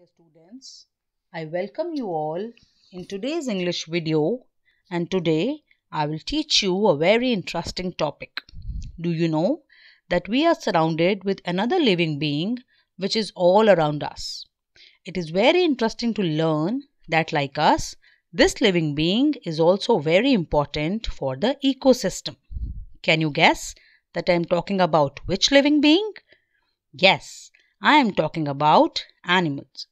dear students, I welcome you all in today's English video and today I will teach you a very interesting topic. Do you know that we are surrounded with another living being which is all around us? It is very interesting to learn that like us, this living being is also very important for the ecosystem. Can you guess that I am talking about which living being? Yes, I am talking about animals.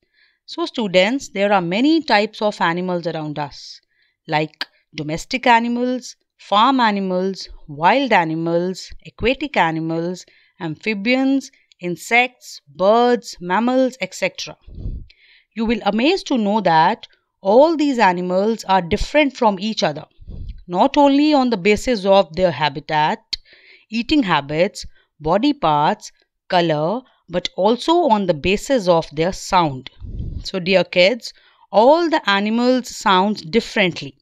So, students, there are many types of animals around us like domestic animals, farm animals, wild animals, aquatic animals, amphibians, insects, birds, mammals, etc. You will amaze to know that all these animals are different from each other, not only on the basis of their habitat, eating habits, body parts, color, but also on the basis of their sound. So, dear kids, all the animals sound differently.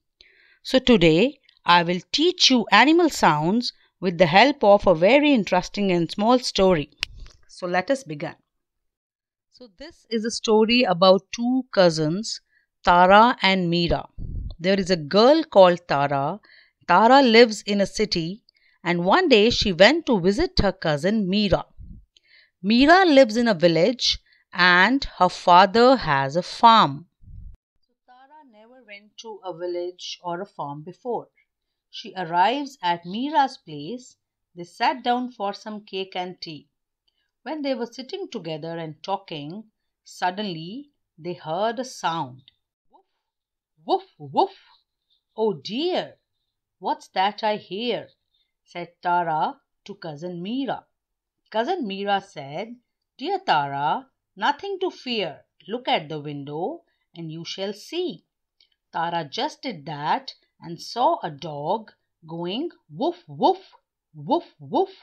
So, today I will teach you animal sounds with the help of a very interesting and small story. So, let us begin. So, this is a story about two cousins, Tara and Meera. There is a girl called Tara. Tara lives in a city, and one day she went to visit her cousin Meera. Meera lives in a village and her father has a farm. Tara never went to a village or a farm before. She arrives at Meera's place. They sat down for some cake and tea. When they were sitting together and talking, suddenly they heard a sound. Woof, woof, woof. Oh dear, what's that I hear? said Tara to cousin Meera. Cousin Mira said, "Dear Tara, nothing to fear. Look at the window, and you shall see." Tara just did that, and saw a dog going "Woof, woof, woof, woof."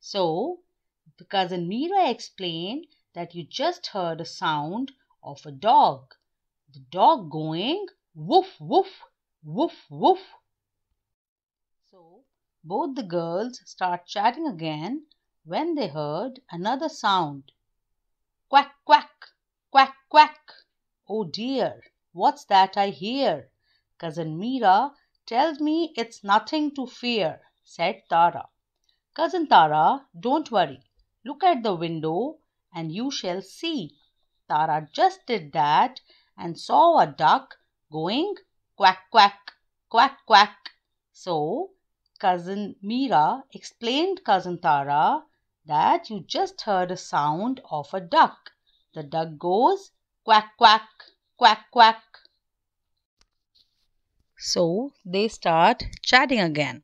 So Cousin Mira explained that you just heard a sound of a dog, the dog going "Woof, woof, woof, woof." So both the girls start chatting again when they heard another sound "Quack, quack! quack, quack! Oh, dear! What's that I hear?" "Cousin Mira, tells me it's nothing to fear," said Tara. "Cousin Tara, don't worry. Look at the window, and you shall see." Tara just did that, and saw a duck going quack, quack, quack, quack. So Cousin Mira explained Cousin Tara that you just heard a sound of a duck. The duck goes quack, quack, quack, quack. So they start chatting again.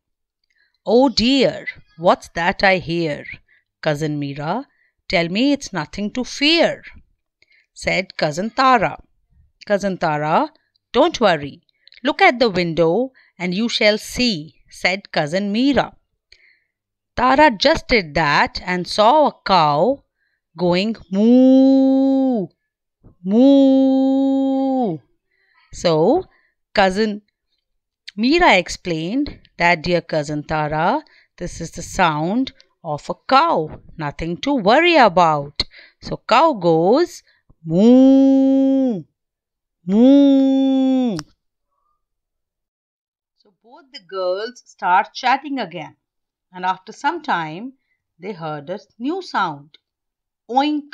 Oh dear, what's that I hear? Cousin Mira, tell me it's nothing to fear, said Cousin Tara. Cousin Tara, don't worry. Look at the window and you shall see, said Cousin Mira. Tara just did that and saw a cow going moo, moo. So, cousin Mira explained that, dear cousin Tara, this is the sound of a cow. Nothing to worry about. So, cow goes moo, moo. So, both the girls start chatting again and after some time they heard a new sound oink,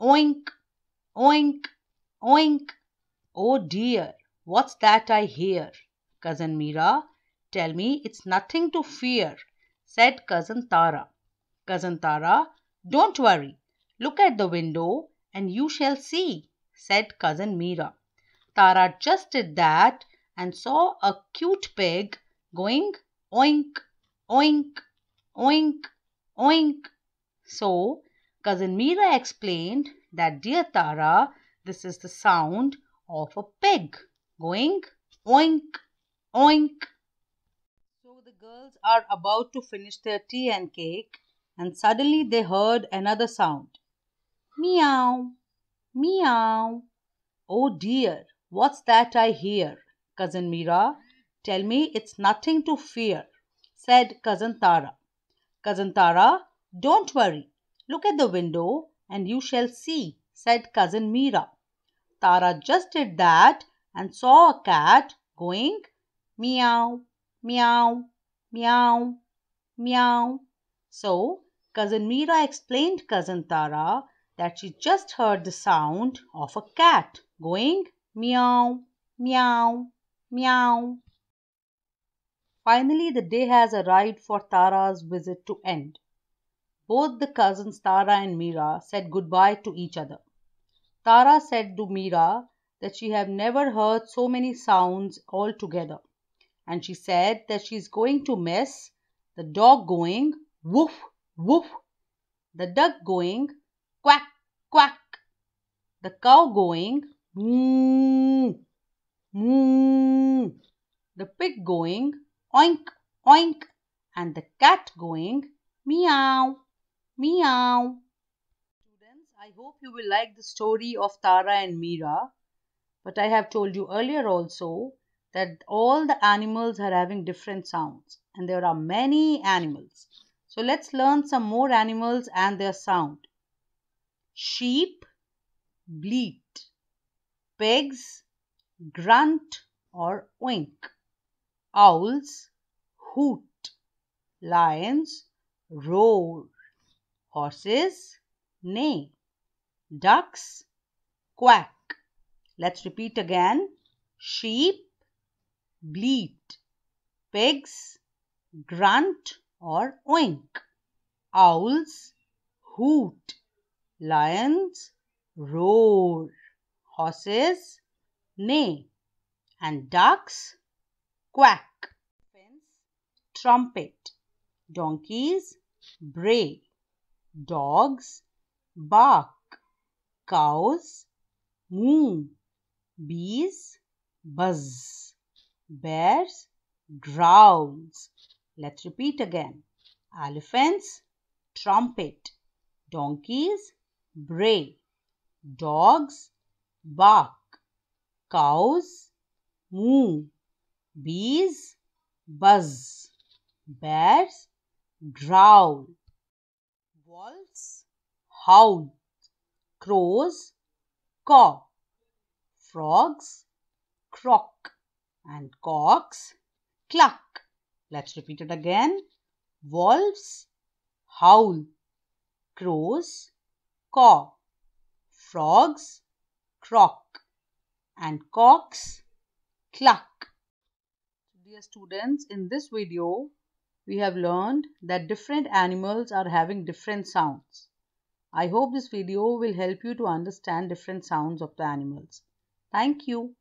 oink, oink, oink. Oh dear, what's that I hear? Cousin Mira, tell me it's nothing to fear, said Cousin Tara. Cousin Tara, don't worry. Look at the window and you shall see, said Cousin Mira. Tara just did that and saw a cute pig going oink, oink, oink, oink. So, Cousin Mira explained that, dear Tara, this is the sound of a pig. going oink, oink. So the girls are about to finish their tea and cake, and suddenly they heard another sound meow, meow. Oh dear, what's that I hear? Cousin Mira, tell me it's nothing to fear, said Cousin Tara. Cousin Tara, don't worry. Look at the window and you shall see, said Cousin Mira. Tara just did that and saw a cat going meow, meow, meow, meow. So Cousin Mira explained Cousin Tara that she just heard the sound of a cat going meow, meow, meow. Finally, the day has arrived for Tara's visit to end. Both the cousins, Tara and Mira, said goodbye to each other. Tara said to Mira that she had never heard so many sounds all together, and she said that she is going to miss the dog going woof woof, the duck going quack quack, the cow going moo moo, the pig going oink, oink, and the cat going meow, meow. Students, I hope you will like the story of Tara and Mira. But I have told you earlier also that all the animals are having different sounds and there are many animals. So let's learn some more animals and their sound. Sheep bleat, pigs grunt or wink. Owls hoot, lions roar, horses neigh, ducks quack. Let's repeat again. Sheep bleat, pigs grunt or oink, owls hoot, lions roar, horses neigh, and ducks quack. trumpet. Donkeys, bray. Dogs, bark. Cows, moo. Bees, buzz. Bears, growls. Let's repeat again. Elephants, trumpet. Donkeys, bray. Dogs, bark. Cows, moo Bees buzz. Bears growl. Wolves howl. Crows caw. Frogs croak. And cocks cluck. Let's repeat it again. Wolves howl. Crows caw. Frogs croak. And cocks cluck. Dear students, in this video, we have learned that different animals are having different sounds. I hope this video will help you to understand different sounds of the animals. Thank you.